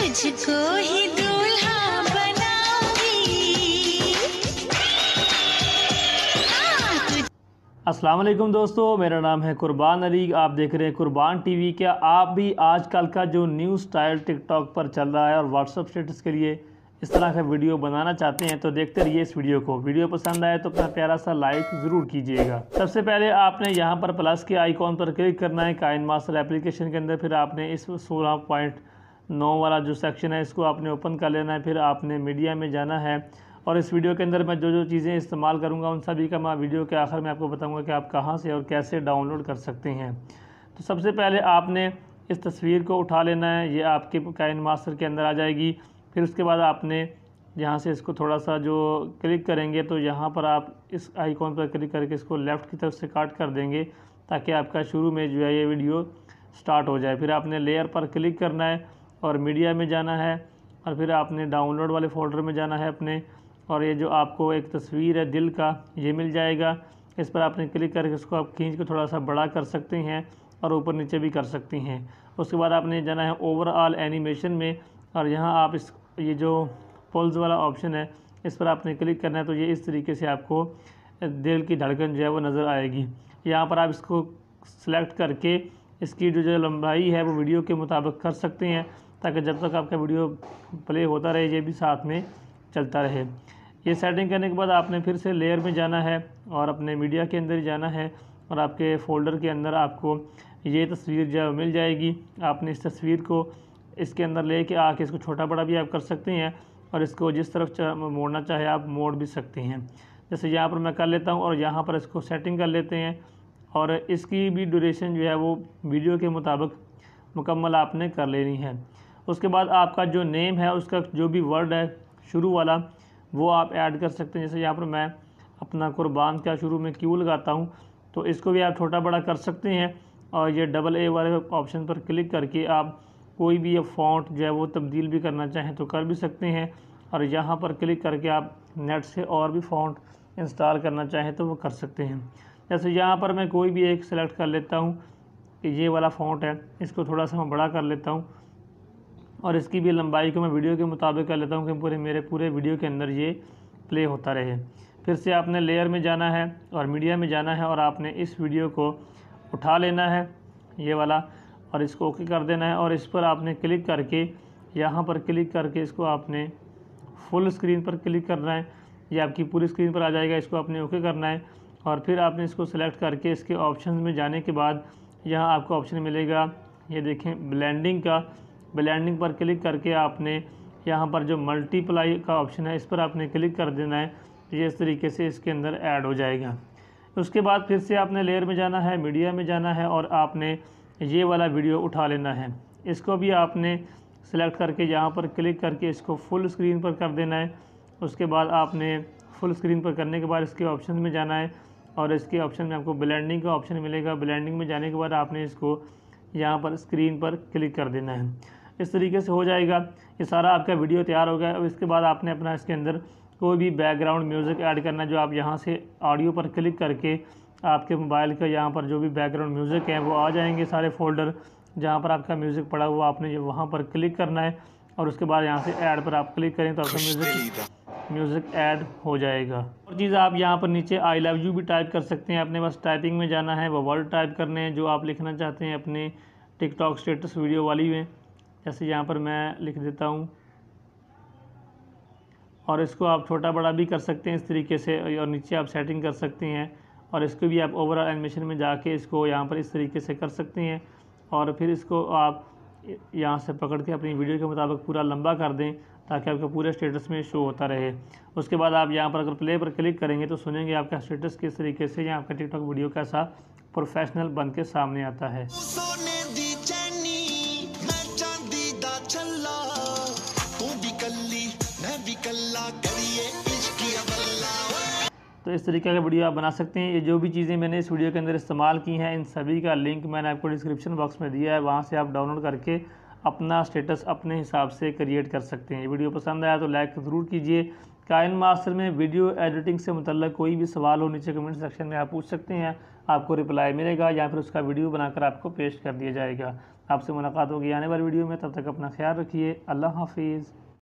तुझको ही दूल्हा हाँ, असलम दोस्तों मेरा नाम है कुर्बान अली आप देख रहे हैं कुर्बान टीवी क्या आप भी आजकल का जो न्यू स्टाइल टिकटॉक पर चल रहा है और व्हाट्सअप स्टेटस के लिए इस तरह का वीडियो बनाना चाहते हैं तो देखते रहिए इस वीडियो को वीडियो पसंद आए तो अपना प्यारा सा लाइक ज़रूर कीजिएगा सबसे पहले आपने यहाँ पर प्लस के आइकॉन पर क्लिक करना है काइन मास्टर एप्लीकेशन के अंदर फिर आपने इस सोलह पॉइंट नौ वाला जो सेक्शन है इसको आपने ओपन कर लेना है फिर आपने मीडिया में जाना है और इस वीडियो के अंदर मैं जो जो चीज़ें इस्तेमाल करूँगा उन सभी का मैं वीडियो के आखिर में आपको बताऊँगा कि आप कहाँ से और कैसे डाउनलोड कर सकते हैं तो सबसे पहले आपने इस तस्वीर को उठा लेना है ये आपके काइन मास्टर के अंदर आ जाएगी फिर उसके बाद आपने यहाँ से इसको थोड़ा सा जो क्लिक करेंगे तो यहाँ पर आप इस आइकॉन पर क्लिक करके इसको लेफ़्ट की तरफ से काट कर देंगे ताकि आपका शुरू में जो है ये वीडियो स्टार्ट हो जाए फिर आपने लेयर पर क्लिक करना है और मीडिया में जाना है और फिर आपने डाउनलोड वाले फ़ोल्डर में जाना है अपने और ये जो आपको एक तस्वीर है दिल का ये मिल जाएगा इस पर आपने क्लिक करके इसको आप खींच के थोड़ा सा बड़ा कर सकते हैं और ऊपर नीचे भी कर सकती हैं उसके बाद आपने जाना है ओवरऑल एनिमेशन में और यहाँ आप इस ये जो पल्स वाला ऑप्शन है इस पर आपने क्लिक करना है तो ये इस तरीके से आपको दिल की धड़कन जो है वो नज़र आएगी यहाँ पर आप इसको सेलेक्ट करके इसकी जो जो लंबाई है वो वीडियो के मुताबिक कर सकते हैं ताकि जब तक आपका वीडियो प्ले होता रहे ये भी साथ में चलता रहे ये सेटिंग करने के बाद आपने फिर से लेयर में जाना है और अपने मीडिया के अंदर ही जाना है और आपके फ़ोल्डर के अंदर आपको ये तस्वीर जो मिल जाएगी आपने इस तस्वीर को इसके अंदर ले कर आके इसको छोटा बड़ा भी आप कर सकते हैं और इसको जिस तरफ मोड़ना चाहे आप मोड़ भी सकते हैं जैसे यहाँ पर मैं कर लेता हूँ और यहाँ पर इसको सेटिंग कर लेते हैं और इसकी भी ड्यूरेशन जो है वो वीडियो के मुताबिक मुकम्मल आपने कर लेनी है उसके बाद आपका जो नेम है उसका जो भी वर्ड है शुरू वाला वो आप ऐड कर सकते हैं जैसे यहाँ पर मैं अपना कुर्बान का शुरू में क्यू लगाता हूँ तो इसको भी आप छोटा बड़ा कर सकते हैं और ये डबल ए वाले ऑप्शन पर क्लिक करके आप कोई भी ये फॉन्ट जो है वो तब्दील भी करना चाहें तो कर भी सकते हैं और यहाँ पर क्लिक करके आप नेट से और भी फॉन्ट इंस्टॉल करना चाहें तो वो कर सकते हैं जैसे यहाँ पर मैं कोई भी एक सेलेक्ट कर लेता हूँ कि ये वाला फॉन्ट है इसको थोड़ा सा मैं बड़ा कर लेता हूँ और इसकी भी लंबाई को मैं वीडियो के मुताबिक कर लेता हूँ कि पूरे मेरे पूरे वीडियो के अंदर ये प्ले होता रहे फिर से आपने लेयर में जाना है और मीडिया में जाना है और आपने इस वीडियो को उठा लेना है ये वाला और इसको ओके कर देना है और इस पर आपने क्लिक करके यहाँ पर क्लिक करके इसको आपने फुल स्क्रीन पर क्लिक करना है ये आपकी पूरी स्क्रीन पर आ जाएगा इसको आपने ओके करना है और फिर आपने इसको सेलेक्ट करके इसके ऑप्शन में जाने के बाद यहाँ आपको ऑप्शन मिलेगा ये देखें ब्लेंडिंग का ब्लैंडिंग पर क्लिक करके आपने यहाँ पर जो मल्टीप्लाई का ऑप्शन है इस पर आपने क्लिक कर देना है तो ये इस तरीके से इसके अंदर ऐड हो जाएगा उसके बाद फिर से आपने लेयर में जाना है मीडिया में जाना है और आपने ये वाला वीडियो उठा लेना है इसको भी आपने सेलेक्ट करके यहाँ पर क्लिक करके इसको फुल स्क्रीन पर कर देना है उसके बाद आपने फुल स्क्रीन पर करने के बाद इसके ऑप्शन में जाना है और इसके ऑप्शन में आपको ब्लैंडिंग का ऑप्शन मिलेगा ब्लैंडिंग में जाने के बाद आपने इसको यहाँ पर स्क्रीन पर क्लिक कर देना है इस तरीके से हो जाएगा ये सारा आपका वीडियो तैयार हो गया अब इसके बाद आपने अपना इसके अंदर कोई भी बैकग्राउंड म्यूज़िक ऐड करना जो आप यहाँ से ऑडियो पर क्लिक करके आपके मोबाइल का यहाँ पर जो भी बैकग्राउंड म्यूज़िक है वो आ जाएंगे सारे फोल्डर जहाँ पर आपका म्यूज़िक पड़ा हुआ आपने वहाँ पर क्लिक करना है और उसके बाद यहाँ से ऐड पर आप क्लिक करें तो आपका म्यूज़िक म्यूज़िक ऐड हो जाएगा और चीज़ आप यहाँ पर नीचे आई लव यू भी टाइप कर सकते हैं अपने बस टाइपिंग में जाना है वो वर्ड टाइप करने हैं जो आप लिखना चाहते हैं अपने टिकटॉक स्टेटस वीडियो वाली में जैसे यहाँ पर मैं लिख देता हूँ और इसको आप छोटा बड़ा भी कर सकते हैं इस तरीके से और नीचे आप सेटिंग कर सकते हैं और इसको भी आप ओवरऑल एनिमेशन में जाके इसको यहाँ पर इस तरीके से कर सकते हैं और फिर इसको आप यहाँ से पकड़ के अपनी वीडियो के मुताबिक पूरा लंबा कर दें ताकि आपका पूरे स्टेटस में शो होता रहे उसके बाद आप यहाँ पर अगर प्ले पर क्लिक करेंगे तो सुनेंगे आपका स्टेटस किस तरीके से या आपका टिकटॉक वीडियो कैसा प्रोफेशनल बन के सामने आता है तो इस तरीके का वीडियो आप बना सकते हैं ये जो भी चीज़ें मैंने इस वीडियो के अंदर इस्तेमाल की हैं इन सभी का लिंक मैंने आपको डिस्क्रिप्शन बॉक्स में दिया है वहाँ से आप डाउनलोड करके अपना स्टेटस अपने हिसाब से क्रिएट कर सकते हैं ये वीडियो पसंद आया तो लाइक ज़रूर कीजिए कायन मास्टर में वीडियो एडिटिंग से मतलब कोई भी सवाल हो नीचे कमेंट सेक्शन में आप पूछ सकते हैं आपको रिप्लाई मिलेगा या फिर उसका वीडियो बनाकर आपको पेश कर दिया जाएगा आपसे मुलाकात होगी आने वाली वीडियो में तब तक अपना ख्याल रखिए अल्लाह हाफिज़